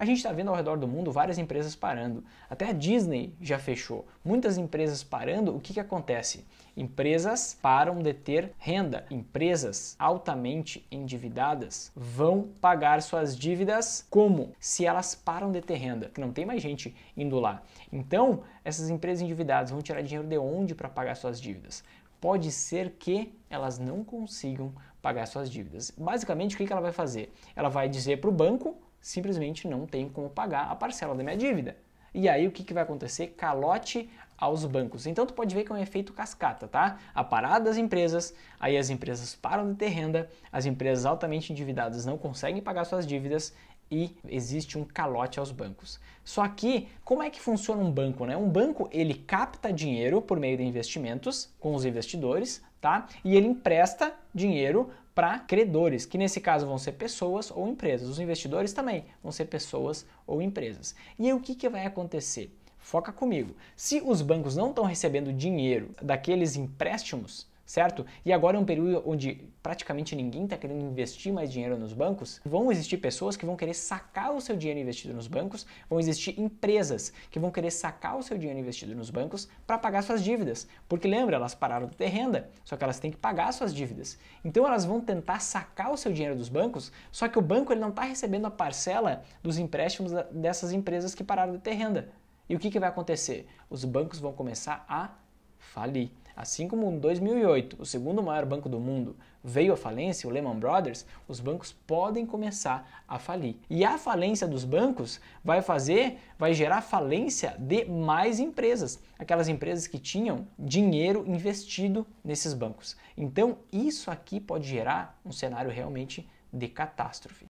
A gente está vendo ao redor do mundo várias empresas parando. Até a Disney já fechou. Muitas empresas parando, o que, que acontece? Empresas param de ter renda. Empresas altamente endividadas vão pagar suas dívidas como? Se elas param de ter renda, que não tem mais gente indo lá. Então, essas empresas endividadas vão tirar dinheiro de onde para pagar suas dívidas? Pode ser que elas não consigam pagar suas dívidas. Basicamente, o que, que ela vai fazer? Ela vai dizer para o banco simplesmente não tenho como pagar a parcela da minha dívida. E aí o que, que vai acontecer? Calote aos bancos. Então tu pode ver que é um efeito cascata, tá? A parada das empresas, aí as empresas param de ter renda, as empresas altamente endividadas não conseguem pagar suas dívidas e existe um calote aos bancos. Só que como é que funciona um banco, né? Um banco ele capta dinheiro por meio de investimentos com os investidores, tá? E ele empresta dinheiro para credores, que nesse caso vão ser pessoas ou empresas. Os investidores também vão ser pessoas ou empresas. E aí, o que, que vai acontecer? Foca comigo. Se os bancos não estão recebendo dinheiro daqueles empréstimos, certo? E agora é um período onde praticamente ninguém está querendo investir mais dinheiro nos bancos. Vão existir pessoas que vão querer sacar o seu dinheiro investido nos bancos, vão existir empresas que vão querer sacar o seu dinheiro investido nos bancos para pagar suas dívidas. Porque lembra, elas pararam de ter renda, só que elas têm que pagar suas dívidas. Então elas vão tentar sacar o seu dinheiro dos bancos, só que o banco ele não está recebendo a parcela dos empréstimos dessas empresas que pararam de ter renda. E o que, que vai acontecer? Os bancos vão começar a falir. Assim como em 2008 o segundo maior banco do mundo veio à falência, o Lehman Brothers, os bancos podem começar a falir. E a falência dos bancos vai fazer, vai gerar falência de mais empresas, aquelas empresas que tinham dinheiro investido nesses bancos. Então, isso aqui pode gerar um cenário realmente de catástrofe.